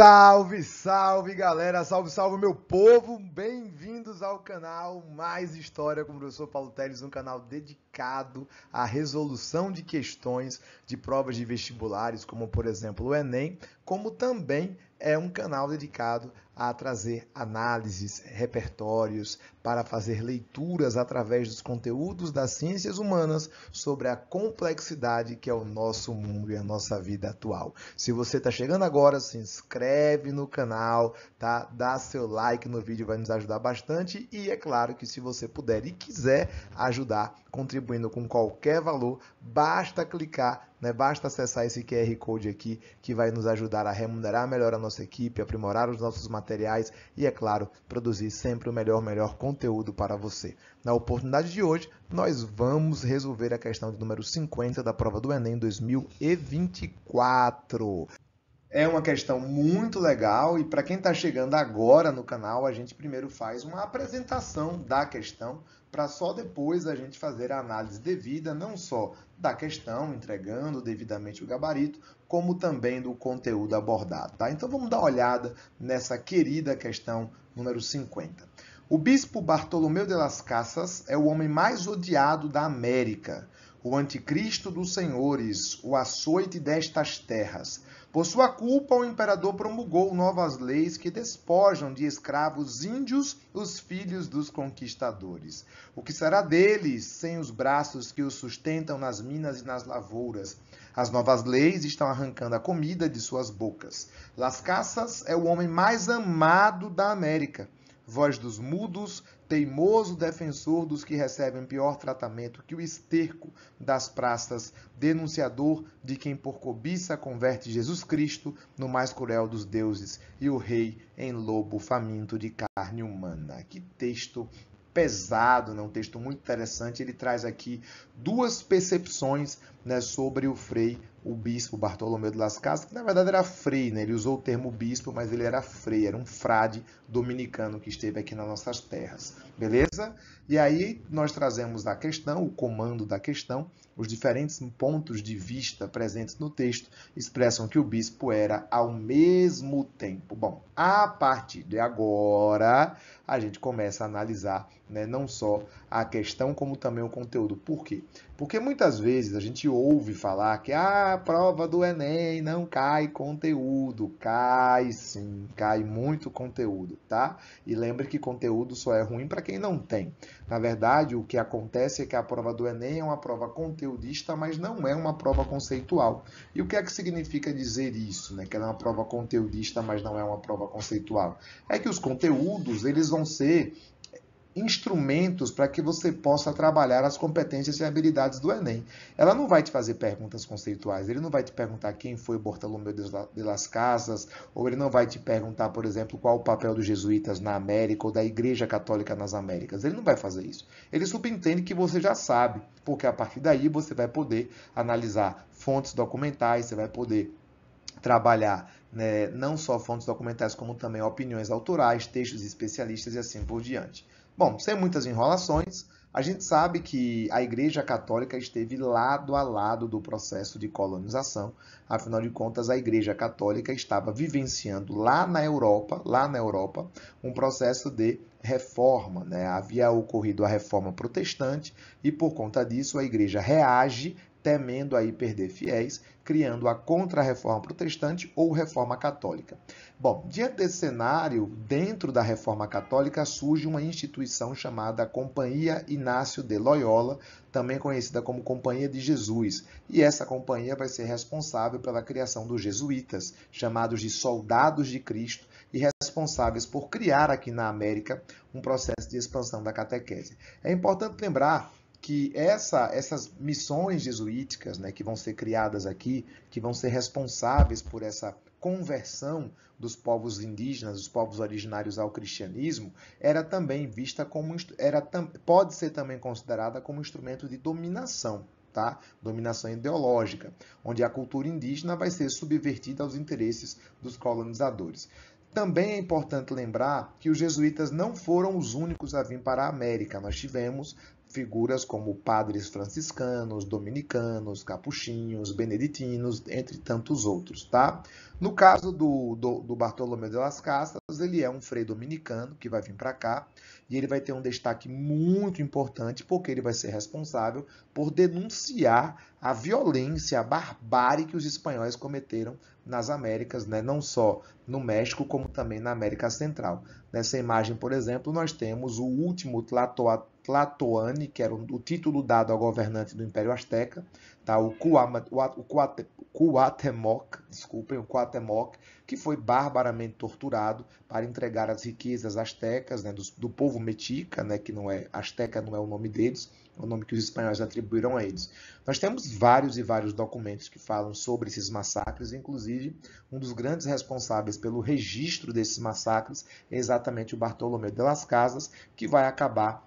Salve, salve galera, salve, salve meu povo, bem-vindos ao canal Mais História com o professor Paulo Teles, um canal dedicado a à resolução de questões de provas de vestibulares, como por exemplo o Enem, como também é um canal dedicado a trazer análises, repertórios, para fazer leituras através dos conteúdos das ciências humanas sobre a complexidade que é o nosso mundo e a nossa vida atual. Se você está chegando agora, se inscreve no canal, tá? dá seu like no vídeo, vai nos ajudar bastante. E é claro que se você puder e quiser ajudar, contribuir contribuindo com qualquer valor, basta clicar, né? basta acessar esse QR Code aqui que vai nos ajudar a remunerar melhor a nossa equipe, aprimorar os nossos materiais e, é claro, produzir sempre o melhor, melhor conteúdo para você. Na oportunidade de hoje, nós vamos resolver a questão de número 50 da prova do Enem 2024. É uma questão muito legal e para quem está chegando agora no canal, a gente primeiro faz uma apresentação da questão para só depois a gente fazer a análise devida, não só da questão, entregando devidamente o gabarito, como também do conteúdo abordado. Tá? Então vamos dar uma olhada nessa querida questão número 50. O bispo Bartolomeu de las Casas é o homem mais odiado da América o anticristo dos senhores, o açoite destas terras. Por sua culpa, o imperador promulgou novas leis que despojam de escravos índios os filhos dos conquistadores. O que será deles sem os braços que os sustentam nas minas e nas lavouras? As novas leis estão arrancando a comida de suas bocas. Las Casas é o homem mais amado da América voz dos mudos, teimoso defensor dos que recebem pior tratamento que o esterco das praças, denunciador de quem por cobiça converte Jesus Cristo no mais cruel dos deuses e o rei em lobo faminto de carne humana. Que texto pesado, né? um texto muito interessante. Ele traz aqui duas percepções né, sobre o frei, o bispo Bartolomeu de Las Casas, que na verdade era frei, né? ele usou o termo bispo, mas ele era frei, era um frade dominicano que esteve aqui nas nossas terras, beleza? E aí nós trazemos a questão, o comando da questão, os diferentes pontos de vista presentes no texto expressam que o bispo era ao mesmo tempo. Bom, a partir de agora, a gente começa a analisar né, não só a questão, como também o conteúdo. Por quê? Porque muitas vezes a gente ouve falar que ah, a prova do Enem não cai conteúdo. Cai sim, cai muito conteúdo, tá? E lembre que conteúdo só é ruim para quem não tem. Na verdade, o que acontece é que a prova do Enem é uma prova conteudista, mas não é uma prova conceitual. E o que é que significa dizer isso, né? Que ela é uma prova conteudista, mas não é uma prova conceitual? É que os conteúdos, eles vão ser instrumentos para que você possa trabalhar as competências e habilidades do Enem. Ela não vai te fazer perguntas conceituais, ele não vai te perguntar quem foi Bartolomeu de las Casas, ou ele não vai te perguntar, por exemplo, qual o papel dos jesuítas na América ou da Igreja Católica nas Américas. Ele não vai fazer isso. Ele subentende que você já sabe, porque a partir daí você vai poder analisar fontes documentais, você vai poder trabalhar né, não só fontes documentais, como também opiniões autorais, textos especialistas e assim por diante. Bom, sem muitas enrolações, a gente sabe que a Igreja Católica esteve lado a lado do processo de colonização. Afinal de contas, a Igreja Católica estava vivenciando lá na Europa, lá na Europa, um processo de reforma. Né? Havia ocorrido a reforma protestante e, por conta disso, a Igreja reage temendo aí perder fiéis, criando a contra-reforma protestante ou reforma católica. Bom, diante desse cenário, dentro da reforma católica surge uma instituição chamada Companhia Inácio de Loyola, também conhecida como Companhia de Jesus, e essa companhia vai ser responsável pela criação dos jesuítas, chamados de soldados de Cristo, e responsáveis por criar aqui na América um processo de expansão da catequese. É importante lembrar que essa, essas missões jesuíticas né, que vão ser criadas aqui, que vão ser responsáveis por essa conversão dos povos indígenas, dos povos originários ao cristianismo, era também vista como era, pode ser também considerada como instrumento de dominação. Tá? Dominação ideológica, onde a cultura indígena vai ser subvertida aos interesses dos colonizadores. Também é importante lembrar que os jesuítas não foram os únicos a vir para a América. Nós tivemos figuras como padres franciscanos, dominicanos, capuchinhos, beneditinos, entre tantos outros, tá? No caso do, do, do Bartolomeu de las Casas, ele é um frei dominicano que vai vir para cá e ele vai ter um destaque muito importante, porque ele vai ser responsável por denunciar a violência, a barbárie que os espanhóis cometeram nas Américas, né? não só no México, como também na América Central. Nessa imagem, por exemplo, nós temos o último Tlatoani, que era o título dado ao governante do Império Azteca, tá? o, Cuatemoc, desculpem, o Cuatemoc, que foi barbaramente torturado para entregar as riquezas astecas, né, do, do, povo metica, né, que não é asteca não é o nome deles, é o nome que os espanhóis atribuíram a eles. Nós temos vários e vários documentos que falam sobre esses massacres, inclusive um dos grandes responsáveis pelo registro desses massacres é exatamente o Bartolomeu de las Casas, que vai acabar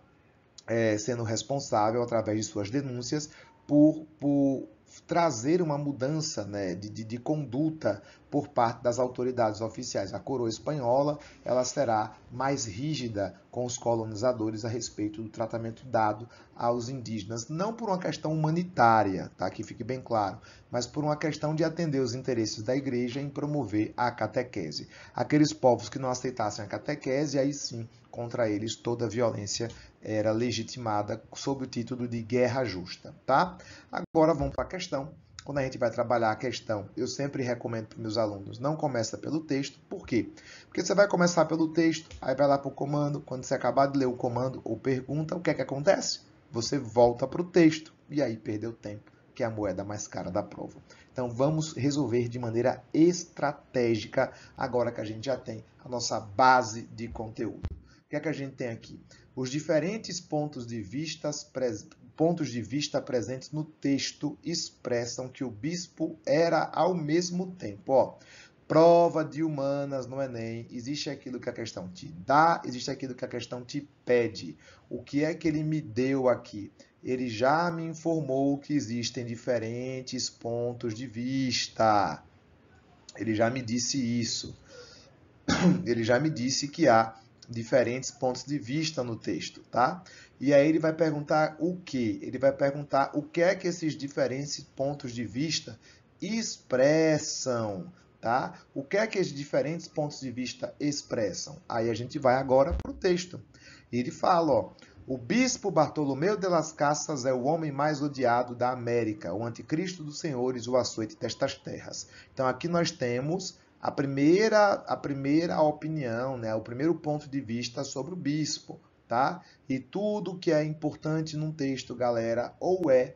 é, sendo responsável através de suas denúncias por, por trazer uma mudança né, de, de, de conduta, por parte das autoridades oficiais A coroa espanhola, ela será mais rígida com os colonizadores a respeito do tratamento dado aos indígenas, não por uma questão humanitária, tá? Que fique bem claro, mas por uma questão de atender os interesses da igreja em promover a catequese. Aqueles povos que não aceitassem a catequese, aí sim, contra eles toda violência era legitimada sob o título de guerra justa, tá? Agora vamos para a questão quando a gente vai trabalhar a questão, eu sempre recomendo para meus alunos, não começa pelo texto. Por quê? Porque você vai começar pelo texto, aí vai lá para o comando, quando você acabar de ler o comando ou pergunta, o que é que acontece? Você volta para o texto e aí perdeu tempo, que é a moeda mais cara da prova. Então vamos resolver de maneira estratégica agora que a gente já tem a nossa base de conteúdo. O que é que a gente tem aqui? Os diferentes pontos de vistas pontos de vista presentes no texto expressam que o bispo era ao mesmo tempo. Ó, prova de humanas no Enem, existe aquilo que a questão te dá, existe aquilo que a questão te pede. O que é que ele me deu aqui? Ele já me informou que existem diferentes pontos de vista. Ele já me disse isso. Ele já me disse que há diferentes pontos de vista no texto, tá? E aí ele vai perguntar o que? Ele vai perguntar o que é que esses diferentes pontos de vista expressam, tá? O que é que esses diferentes pontos de vista expressam? Aí a gente vai agora para o texto. ele fala, ó, o bispo Bartolomeu de las Casas é o homem mais odiado da América, o anticristo dos senhores, o açoite destas terras. Então aqui nós temos a primeira, a primeira opinião, né? o primeiro ponto de vista sobre o bispo. Tá? E tudo que é importante num texto, galera, ou é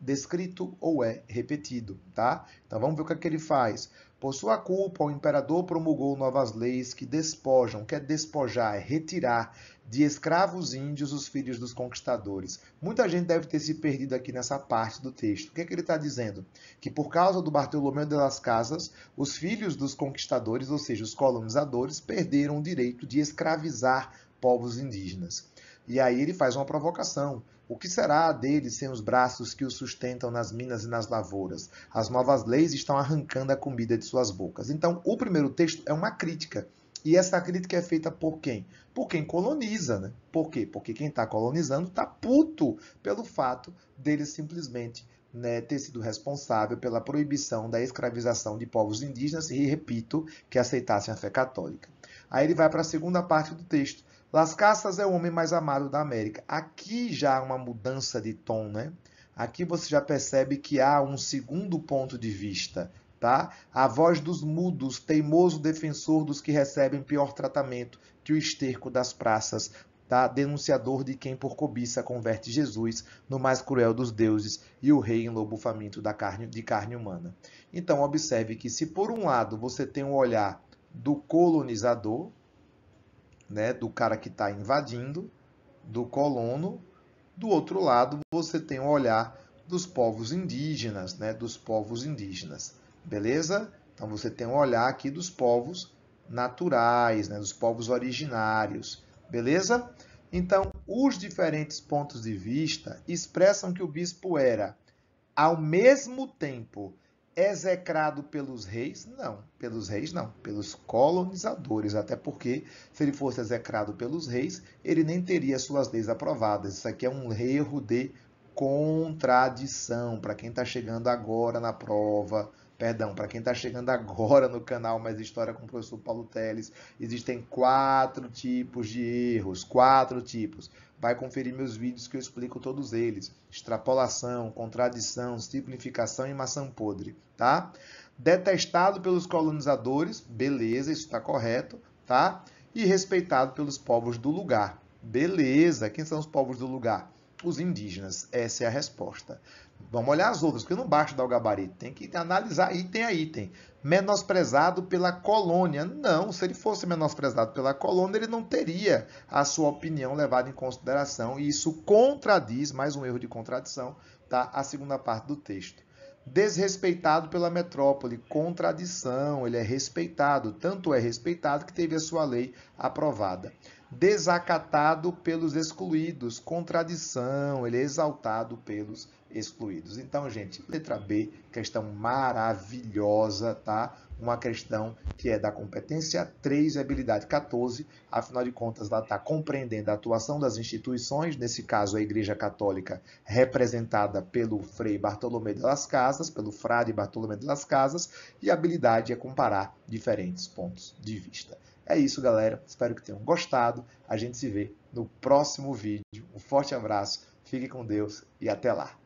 descrito ou é repetido, tá? Então vamos ver o que, é que ele faz. Por sua culpa, o imperador promulgou novas leis que despojam, quer é despojar, é retirar de escravos índios, os filhos dos conquistadores. Muita gente deve ter se perdido aqui nessa parte do texto. O que, é que ele está dizendo? Que por causa do Bartolomeu de las Casas, os filhos dos conquistadores, ou seja, os colonizadores, perderam o direito de escravizar povos indígenas. E aí ele faz uma provocação. O que será deles sem os braços que os sustentam nas minas e nas lavouras? As novas leis estão arrancando a comida de suas bocas. Então, o primeiro texto é uma crítica e essa crítica é feita por quem? Por quem coloniza, né? Por quê? Porque quem está colonizando está puto pelo fato dele simplesmente né, ter sido responsável pela proibição da escravização de povos indígenas e, repito, que aceitassem a fé católica. Aí ele vai para a segunda parte do texto. Las Casas é o homem mais amado da América. Aqui já há uma mudança de tom, né? Aqui você já percebe que há um segundo ponto de vista tá? A voz dos mudos, teimoso defensor dos que recebem pior tratamento que o esterco das praças, tá? Denunciador de quem por cobiça converte Jesus no mais cruel dos deuses e o rei em lobo faminto da carne, de carne humana. Então observe que se por um lado você tem o um olhar do colonizador, né, do cara que está invadindo, do colono, do outro lado você tem o um olhar dos povos indígenas, né, dos povos indígenas. Beleza? Então você tem um olhar aqui dos povos naturais, né, dos povos originários. Beleza? Então, os diferentes pontos de vista expressam que o bispo era, ao mesmo tempo, execrado pelos reis? Não, pelos reis não, pelos colonizadores, até porque se ele fosse execrado pelos reis, ele nem teria suas leis aprovadas. Isso aqui é um erro de contradição para quem está chegando agora na prova Perdão, para quem está chegando agora no canal Mais História com o professor Paulo Teles, existem quatro tipos de erros, quatro tipos. Vai conferir meus vídeos que eu explico todos eles. Extrapolação, contradição, simplificação e maçã podre, tá? Detestado pelos colonizadores, beleza, isso está correto, tá? E respeitado pelos povos do lugar, beleza. Quem são os povos do lugar? os indígenas? Essa é a resposta. Vamos olhar as outras, porque não basta dar o gabarito, tem que analisar item a item. Menosprezado pela colônia. Não, se ele fosse menosprezado pela colônia, ele não teria a sua opinião levada em consideração, e isso contradiz, mais um erro de contradição, tá? a segunda parte do texto desrespeitado pela metrópole, contradição, ele é respeitado, tanto é respeitado que teve a sua lei aprovada. Desacatado pelos excluídos, contradição, ele é exaltado pelos excluídos. Então, gente, letra B, questão maravilhosa, tá? Uma questão que é da competência 3 e é habilidade 14. Afinal de contas, ela está compreendendo a atuação das instituições, nesse caso a Igreja Católica, representada pelo Frei Bartolomé de las Casas, pelo Frade Bartolomé de las Casas, e a habilidade é comparar diferentes pontos de vista. É isso, galera. Espero que tenham gostado. A gente se vê no próximo vídeo. Um forte abraço, fique com Deus e até lá.